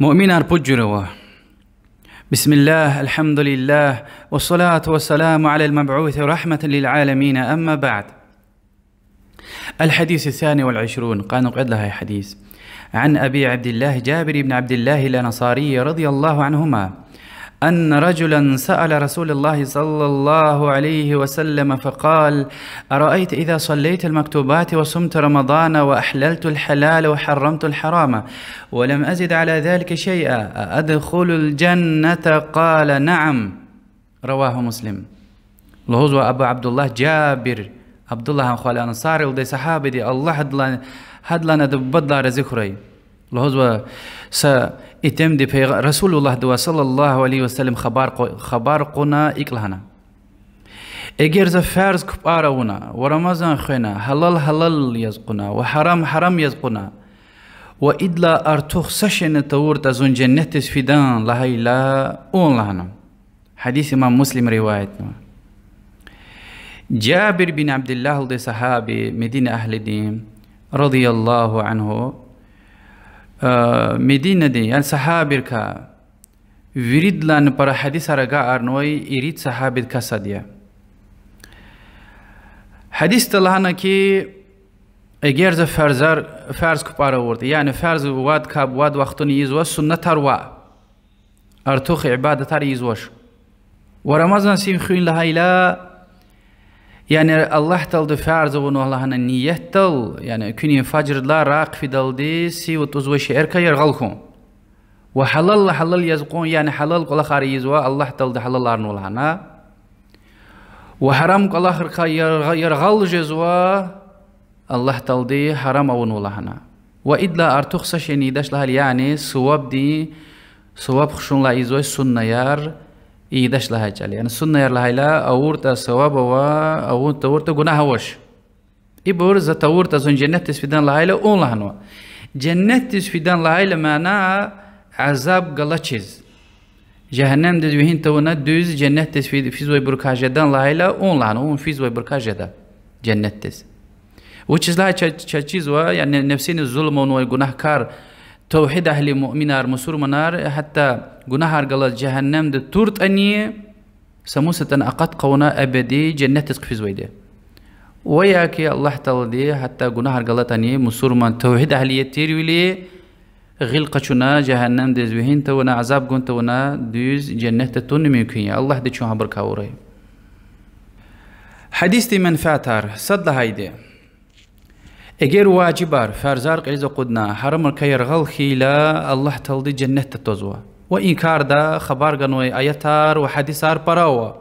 مؤمن بجروا بسم الله الحمد لله والصلاة والسلام على المبعوث رحمة للعالمين أما بعد الحديث الثاني والعشرون قانو نقعد لها حديث عن أبي عبد الله جابر بن عبد الله الأنصاري رضي الله عنهما أن رجلا سأل رسول الله صلى الله عليه وسلم فقال أرأيت إذا صليت المكتوبات وصمت رمضان وأحللت الحلال وحرمت الحرام ولم أزد على ذلك شيئا أدخل الجنة قال نعم رواه مسلم لهزو أبو عبد الله جابر عبد الله أنصاري ولدي صحابي دي الله هدلنا دبدلار ذكري لهزوا س اتم دي پیغ... رسول الله دو صلى الله عليه وسلم خبر قو... خبر قنا اقلهنا اگر ز فرض کپارونا و رمضان خنا حلال حلال یزقنا و حرام حرام یزقنا و ادلا ارتوخ سشن تورت تزون جنت فدان لهی لا اون لهنا حديث امام مسلم روايتنا جابر بن عبد الله الصحابي مدينه اهل الدين رضي الله عنه medina de an sahabir ka virid lan para hadis araga arnoi irid sahabir ka sadia hadis talana ki اگر ز فرزر فرض کو پاره ورد یعنی يعني فرض واد کاب واد وختونی یز و سنت ارتوخ عبادت هر یز وش و رمضان سیم خوین Yani Allah taldı farz onu Allah'ına niyet tal. Yani künye facirla rak fidaldi si ve tuz ve şeer kayar galkon. Ve halal halal yazgın yani halal kola khariyiz ve Allah taldı halal arnu Allah'ına. Ve haram kola khirka yargal cezva Allah taldı haram avunu Allah'ına. Ve idla artuqsa şenidaş lahal yani sıvab di sıvab xşun la izvay sunnayar. ایدش لهای چلی یعنی سنه یر لهایلا اورتا ثواب و اورتا اورتا گناه وش İbur zata urta zon cennet tesfidan lahayla on lahanwa. Cennet tesfidan lahayla mana azab galaçiz. Cehennem de zihin tavına düz cennet tesfidi fiz ve burkajedan lahayla on lahanwa. On fiz ve burkajeda cennet tes. Uçiz lahay çaçiz va yani nefsini zulmon ve günahkar توحيد أهل مؤمنار مسور منار حتى جناهار قال جهنم ده تورت أني سموسة أقد قونا أبدي جنة تسقف زويدة وياك الله تعالى دي حتى جناهار قال أني مسور من توحيد أهلية تيرولي غلق شنا جهنم دي زوهين تونا عذاب قون تونا ديز جنة تون ميكين الله دي شو عبر كاوري حديث من فاتر صد هايدي اگر واجب بار فرزار قیز قدنا حرم که یرغل خیلا الله تلدی جنت تتوزوا و این کار دا خبر گنوی آیتار و حدیثار پراوا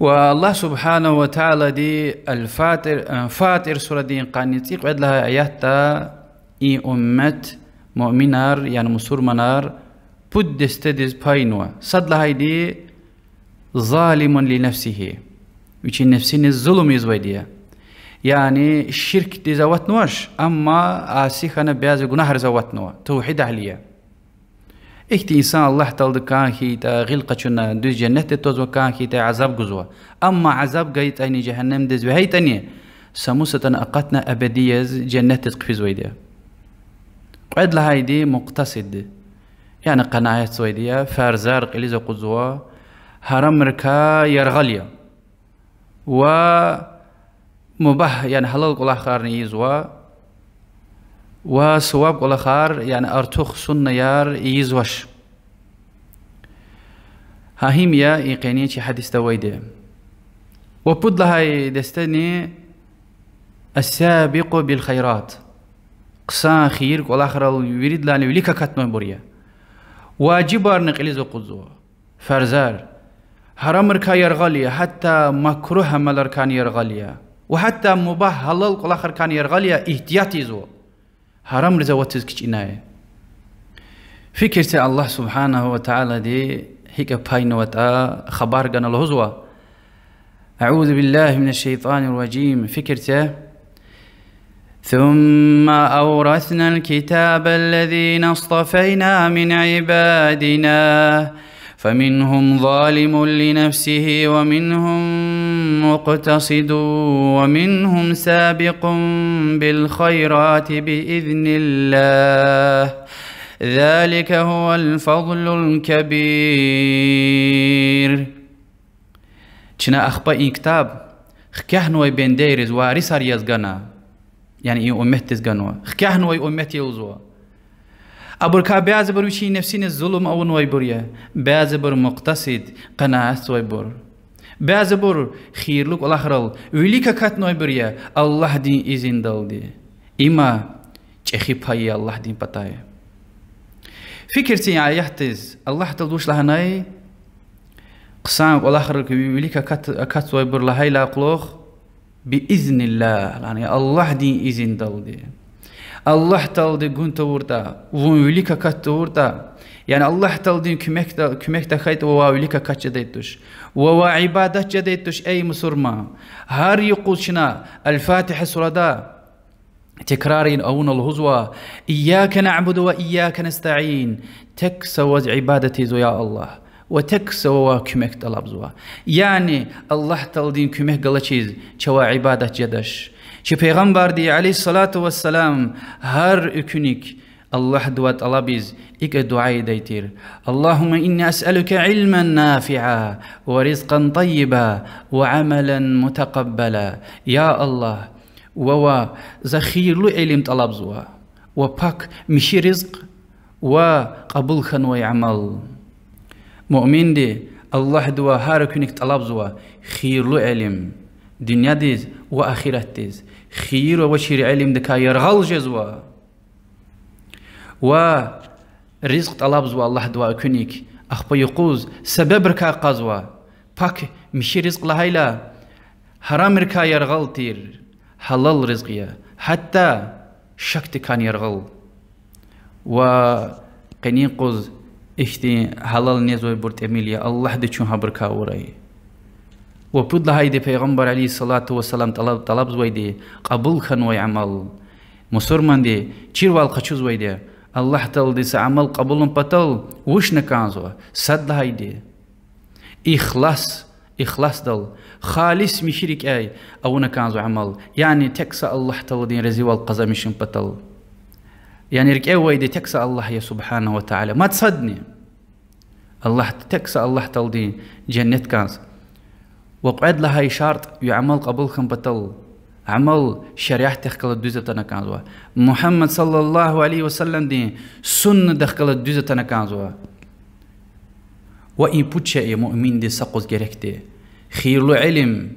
و الله سبحانه و تعالی دی الفاتر فاتر سوره دین قانیتی قد لها آیت این امت مؤمنار یعنی مسلمانار پد استدیز پاینوا صد لهای دی ظالم لنفسه وچی نفسی نزلمیز ویدیه يعني الشرك دي زوات نواش أما آسيخنا بياز زوات نوا توحيد عليا إكت إنسان الله تعالى كان هي تا غلقة شنا دو جنة تتوزو كان هي تا عذاب غزو أما عذاب جايت أني جهنم دز بهي تانية سموسة أقتنا أبدية جنت تقفز ويديا قعد لها يدي مقتصد يعني قناعة سويدية فارزار قليزة قزوا هرم ركا يرغليا و مباح يعني حلال نيز و و سواب va savab يعني أرتوخ yani artuq إيز وش ها هاهم يا إيقانية شي حديث تويدة وبود لهاي دستاني السابق بالخيرات قصا خير كل آخر الوريد لاني وليكا كتما بوريا واجبار نقلي زو قدزو فرزار حرام ركا يرغاليا حتى مكروه ملر يرغاليا يرغالي وحتى مباح هلل كل آخر كان يرغليا احتياطي زو حرام رزا وتزكش إناي فكرة الله سبحانه وتعالى دي هيك باين وتا خبار جنا الهزوة أعوذ بالله من الشيطان الرجيم فكرته ثم أورثنا الكتاب الذين اصطفينا من عبادنا فمنهم ظالم لنفسه ومنهم مقتصد ومنهم سابق بالخيرات باذن الله ذلك هو الفضل الكبير چنا اخبا ان كتاب خکه نوي بين ديرز واری يزغنا يعني یعنی این امت تزگنوا خکه ئەبورکا بیازە بەروشی نفسینە زوڵم ئەوەن وای بڕە بیازە بەر مقتەسید قەناست وای بڕ بیازە بڕ خیرلوک ئەلاخرڵ ویلیکە کات نۆی بریە ئەله دین ئیزین دەڵدی ئیما چێخی پایی ئەله دین پەتایە فکرتی ئاەحتز ئەله دڵ دووش لە هەنایی قسان وەلاخرکە ویلیکە کات وای بڕ لە هەی لاقلۆخ بئزن الله لانە ئەله دین ئیزین دەڵدی Allah taldı gün urda, vun ulika katta urda. Yani Allah taldı kümek da kümek da hayt wa ulika kaçça deytuş. Wa wa ibadetçe deytuş ey musurma. Har yuqulşina El-Fatiha surada تكرار أون الهزوة إياك نعبد وإياك نستعين تكسوز عبادتي زويا الله وتكسوا كمك طلب Yani Allah الله kümek كمك قلتشيز شوا عبادة جدش چې پیغمبر دی علی صلوات و سلام هر اکونیک الله دوات الابيز إك دعاي ديتير اللهم إني أسألك علما نافعا ورزقا طيبا وعملا متقبلا يا الله و زخیر لو علم طلب زوا پاک مشي رزق قبول خن عمل مؤمن دی الله دوا هاركنك طلب زوا خیر لو علم دیز و آخرت دیز خير وشير علم دكا يرغل جزوا و رزق طلب زوا الله دوا كنيك أخبا يقوز سبب ركا قزوا باك مشي رزق لهايلا حرام ركا يرغل تير حلال رزقيا حتى شكت كان يرغل و قنين قوز اشتي حلال نزوي بورت اميليا الله دي چون هبركا وراي و پود لهای دی پیغمبر علی صلوات و سلام طلب طلب زوی دی قبول خن وی عمل مسلمان دی چیر وال خچوز وای دی الله تل دی عمل قبولم پتل وش نکان کانزو صد لهای دی اخلاص اخلاص دل خالص مشرك اي او نکان نكانزو عمل یعنی تکس الله تل دی رزی وال والقزا مشن بطل يعني رك اي ويدي تکس الله يا سبحانه تعالی ما تصدني الله تکس الله تل دی جنت كانز وقعد لها شرط يعمل قبل بطل عمل شريعة تخكل الدوزة تنكازوا محمد صلى الله عليه وسلم دي سنة دخكل الدوزة تنكازوا وإن بوتشا مؤمن دي سقوز جريكتي خير علم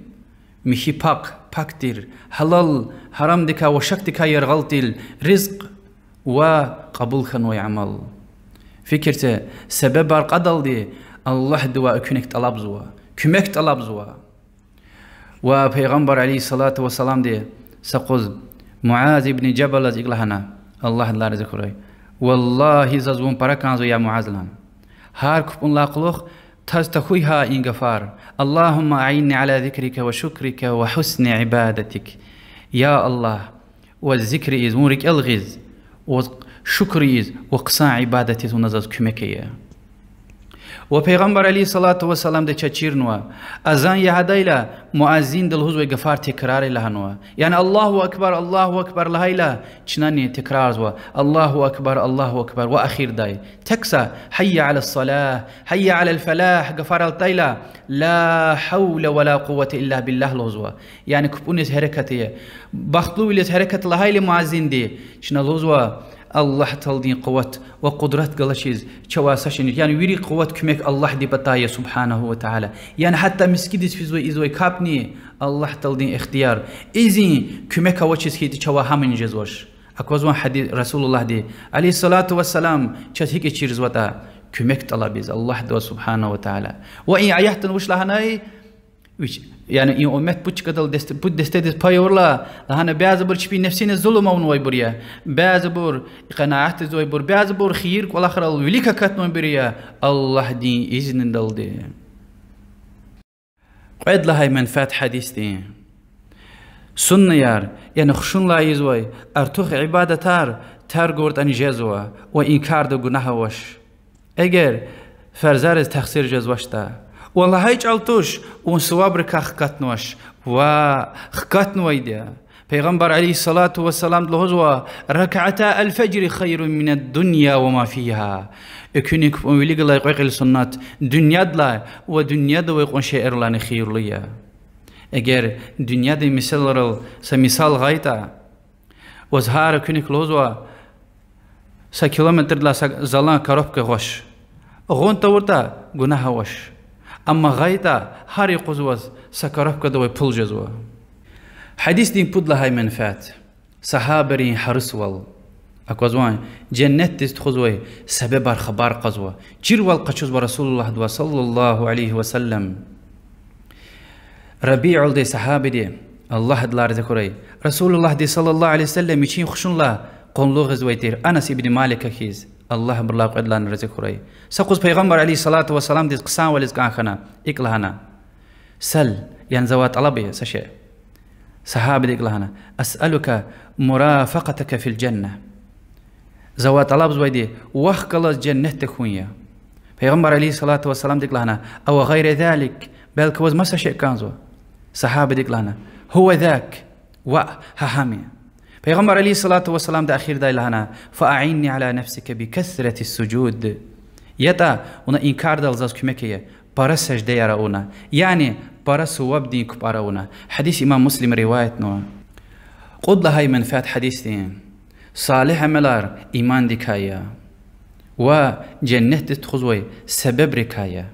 باك باك دير حلال حرام دكا وشكتكا يرغلتل رزق وقبول خنوي عمل فكرته سبب قدل دي الله دوا أكونك طلب زوا كمك طلب زوا وفي غنبر عليه الصلاة والسلام دي سقوز معاذ بن جبل زيقلهنا الله الله رزق روي والله زازون باركان زو يا معاذ لان هار كبون لاقلوخ تستخوي ها انغفار اللهم أعيني على ذكرك وشكرك وحسن عبادتك يا الله والذكر إذ مورك الغز وشكر إذ وقصان عبادتك ونزاز كمكيه و پیغمبر علی صلوات و سلام د چچیرنوا اذان یهدایلا مؤذن دل حضور غفار تکرار نو یعنی الله اکبر الله اکبر لهایلا چنانی تکرار و الله اکبر الله اکبر و اخیر دای تکسا حي على الصلاه حي على الفلاح غفار التایلا لا حول ولا قوه الا بالله لوزوا یعنی کپونیس حرکت بختلو ویلس حرکت لهایلی مؤذن دی چنا لوزوا Allah taldi kuvvet ve kudret galaşiz çavasaşinir. Yani viri kuvvet kümek Allah di bataya subhanahu ve Taala. Yani hatta miskidiz fiz ve izve kapni Allah taldi ihtiyar. İzi kümek havaçiz hiti çava hamineceğiz var. Akozvan hadis Resulullah di. Aleyhissalatu vesselam çatik içiriz vata. Kümek talabiz Allah da subhanahu ve Taala. Ve i'ayahtan vuşlahanay. Which یعنی این امت بود چقدر دست بود دست دست پای ورلا لحنا بعض بر چپی نفسی نزلم اون وای بریا بعض بر قناعت زوی بر بعض بر خیر کلا خرال ولی که کت من بریا الله دین ایزن دل دی قید لهای منفعت حدیث دی سنة يار يعني خشون لا يزوي ارتوخ عبادة تار تار قرد أن جزوة وإنكار دو قناها وش اگر فرزارز تخسير جزوش تا والهيج التوش و كخكتنوش وخكتنويديا پیغمبر و سلام والسلام لحظوا ركعتا الفجر خير من الدنيا وما فيها اكونيك ويليق الله يقيق السنات دنيا دلا ودنيا دو يقون شعر لان خير اگر دنیا دي مثال رل سمثال غايتا وزهار اكونيك لحظوا سا كيلومتر دلا زلان كروبك غوش غون تورتا گناه وش اما غايتا هاري قزوز سكرف كدوي بول جزوا حديث دين بودلا هاي من فات صحابري حرسول اكوزوان جنت تست خزوي خبار خبر قزوا جيروال قچوز برسول الله صلى الله عليه وسلم ربيع الدي صحابي دي الله دلار ذكري رسول الله دي صلى الله عليه وسلم يشين خشون لا قنلو غزوي انا انس ابن مالك خيز الله بر قد لان رزق خوري سقوز پیغمبر علی صلوات و سلام دې قسان ولز کان خنا اقلهنا سل يعني زوات طلبه سشي صحابه دې اقلهنا اسالك مرافقتك فی الجنه زوات طلب زوي دي وخ كلا جنه تخويا پیغمبر علی صلوات و سلام دې اقلهنا او غیر ذلك بل كوز ما سشي كانزو صحابه دې اقلهنا هو ذاک و هامي پیغمبر علیه الصلاة والسلام دا اخیر دای لهنا فاعینی علی نفسک بکثرت السجود يتا ona دل dal zas kümekeye para secde اونا ona yani para suvab din kupara اونا حدیث امام مسلم روایت نو قد لهاي من فات حديث دين صالح عملار إيمان دكايا وجنة تخزوي سبب ركايا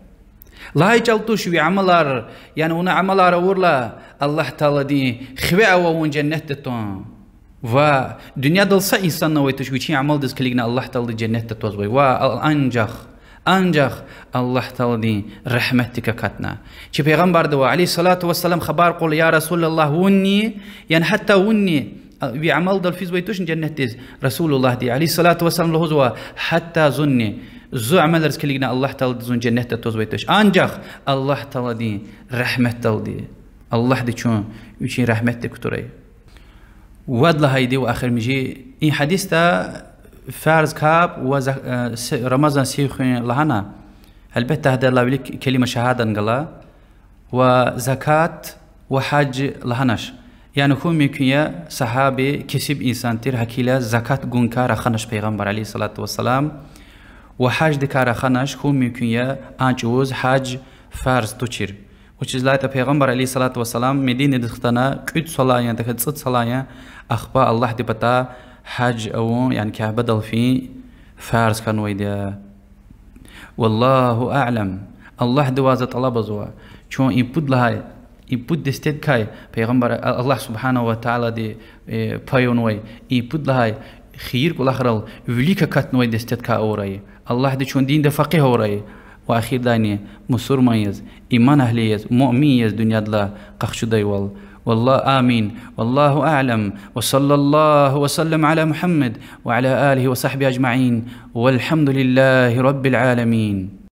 لا وی عملار یعنی اونا عملار أورلا الله تعالى دي او اون جنت تون و دنیا دل سه انسان نوی توش عمل دست کلیگنا الله تعالی جنت تتوز بی و آنجاخ آنجاخ الله تعالی دی رحمتی که کتنا چی پیغمبر دو علی صلات و سلام خبر قول یا رسول الله ونی یعن حتی ونی وی عمل دل فیز بی توش جنت رسول الله دی علی صلات و سلام لحوز و حتی زنی زو عمل دست کلیگنا الله تعالی زن جنت تتوز بی توش آنجاخ الله تعالی رحمت تعالی الله دی چون ویچی رحمتی کتوری ود لهيدي واخر مجي ان حديث تا فارز كاب و آه، رمضان سيخين لهنا البته هذا الله لك كلمه شهاده قال نقلا وزكاه وحج لهناش يعني خو میکنه صحابي كسب انسان تر حكيله زکات گون رخنش خنش پیغمبر علیه الصلاة والسلام و حج دکار خنش خو يا انجوز حج فرض تو چير Учизлайта пайғамбар алейхи салату вассалам Медина дихтана кют салая дахат الله салая ахба Аллах дипата хадж ау ян каба далфи фарз кан вайда والله أعلم الله دوازة طلب زوا شون يبود لها يبود دستد كاي پیغمبر الله سبحانه وتعالى دي پايون وي يبود لها خير كل أخرال وليك كاتنوي دستد كا أوراي الله دي شون دين دفقه أوراي وأخير داني مسرما يز إيمان أهلي يز مؤمن يز دنيا دلا قخشدي وال والله آمين والله أعلم وصلى الله وسلم على محمد وعلى آله وصحبه أجمعين والحمد لله رب العالمين